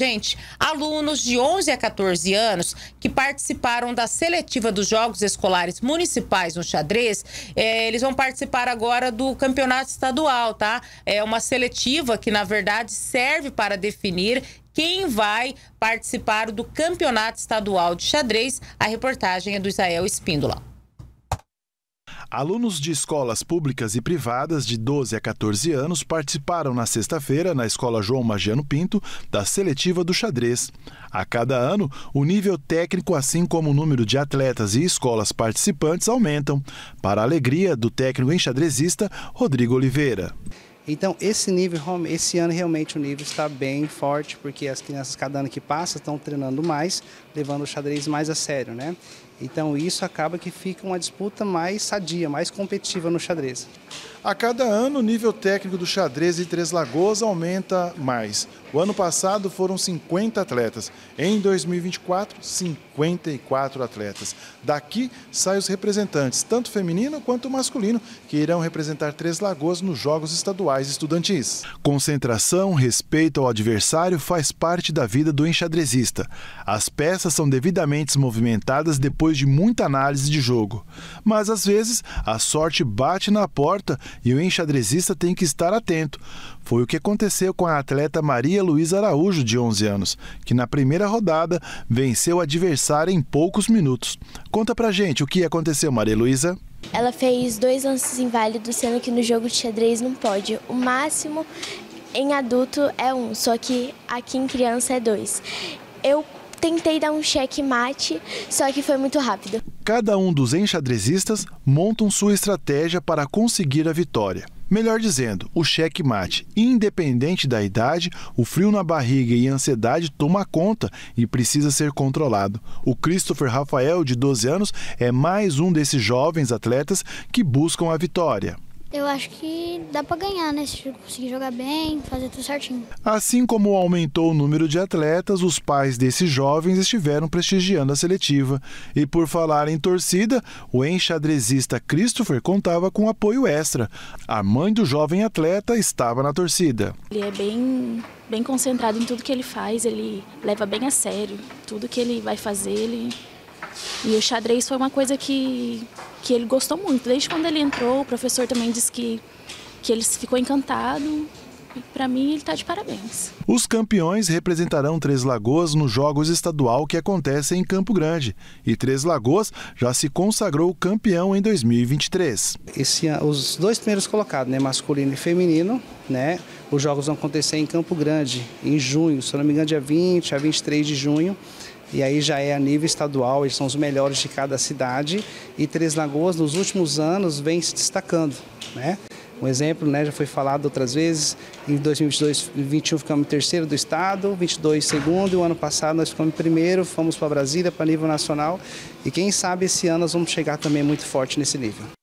Gente, alunos de 11 a 14 anos que participaram da seletiva dos Jogos Escolares Municipais no xadrez, é, eles vão participar agora do campeonato estadual, tá? É uma seletiva que, na verdade, serve para definir quem vai participar do campeonato estadual de xadrez. A reportagem é do Israel Espíndola. Alunos de escolas públicas e privadas de 12 a 14 anos participaram na sexta-feira, na Escola João Magiano Pinto, da seletiva do xadrez. A cada ano, o nível técnico, assim como o número de atletas e escolas participantes, aumentam, para a alegria do técnico enxadrezista Rodrigo Oliveira. Então, esse nível, esse ano realmente o nível está bem forte, porque as crianças, cada ano que passa, estão treinando mais, levando o xadrez mais a sério, né? Então isso acaba que fica uma disputa mais sadia, mais competitiva no xadrez. A cada ano o nível técnico do xadrez em Três Lagoas aumenta mais. O ano passado foram 50 atletas, em 2024 54 atletas. Daqui saem os representantes, tanto feminino quanto masculino, que irão representar Três Lagoas nos Jogos Estaduais Estudantis. Concentração, respeito ao adversário faz parte da vida do enxadrezista. As peças são devidamente movimentadas depois depois de muita análise de jogo. Mas às vezes a sorte bate na porta e o enxadrezista tem que estar atento. Foi o que aconteceu com a atleta Maria Luísa Araújo, de 11 anos, que na primeira rodada venceu o adversário em poucos minutos. Conta pra gente o que aconteceu, Maria Luísa. Ela fez dois lances inválidos, sendo que no jogo de xadrez não pode. O máximo em adulto é um, só que aqui em criança é dois. Eu tentei dar um xeque-mate, só que foi muito rápido. Cada um dos enxadrezistas montam sua estratégia para conseguir a vitória. Melhor dizendo, o xeque-mate. Independente da idade, o frio na barriga e a ansiedade toma conta e precisa ser controlado. O Christopher Rafael, de 12 anos, é mais um desses jovens atletas que buscam a vitória. Eu acho que dá para ganhar, né? Se conseguir jogar bem, fazer tudo certinho. Assim como aumentou o número de atletas, os pais desses jovens estiveram prestigiando a seletiva. E por falar em torcida, o enxadrezista Christopher contava com apoio extra. A mãe do jovem atleta estava na torcida. Ele é bem, bem concentrado em tudo que ele faz, ele leva bem a sério. Tudo que ele vai fazer, ele e o xadrez foi uma coisa que que ele gostou muito. Desde quando ele entrou, o professor também disse que, que ele ficou encantado. Para mim, ele está de parabéns. Os campeões representarão Três Lagoas nos Jogos Estadual que acontecem em Campo Grande. E Três Lagoas já se consagrou campeão em 2023. Esse, os dois primeiros colocados, né, masculino e feminino, né, os jogos vão acontecer em Campo Grande, em junho, se não me engano, dia 20 a 23 de junho e aí já é a nível estadual, eles são os melhores de cada cidade. E Três Lagoas, nos últimos anos, vem se destacando. Né? Um exemplo, né, já foi falado outras vezes, em 2022, 2021 ficamos em terceiro do estado, 22 segundo, e o ano passado nós ficamos em primeiro, fomos para Brasília, para nível nacional, e quem sabe esse ano nós vamos chegar também muito forte nesse nível.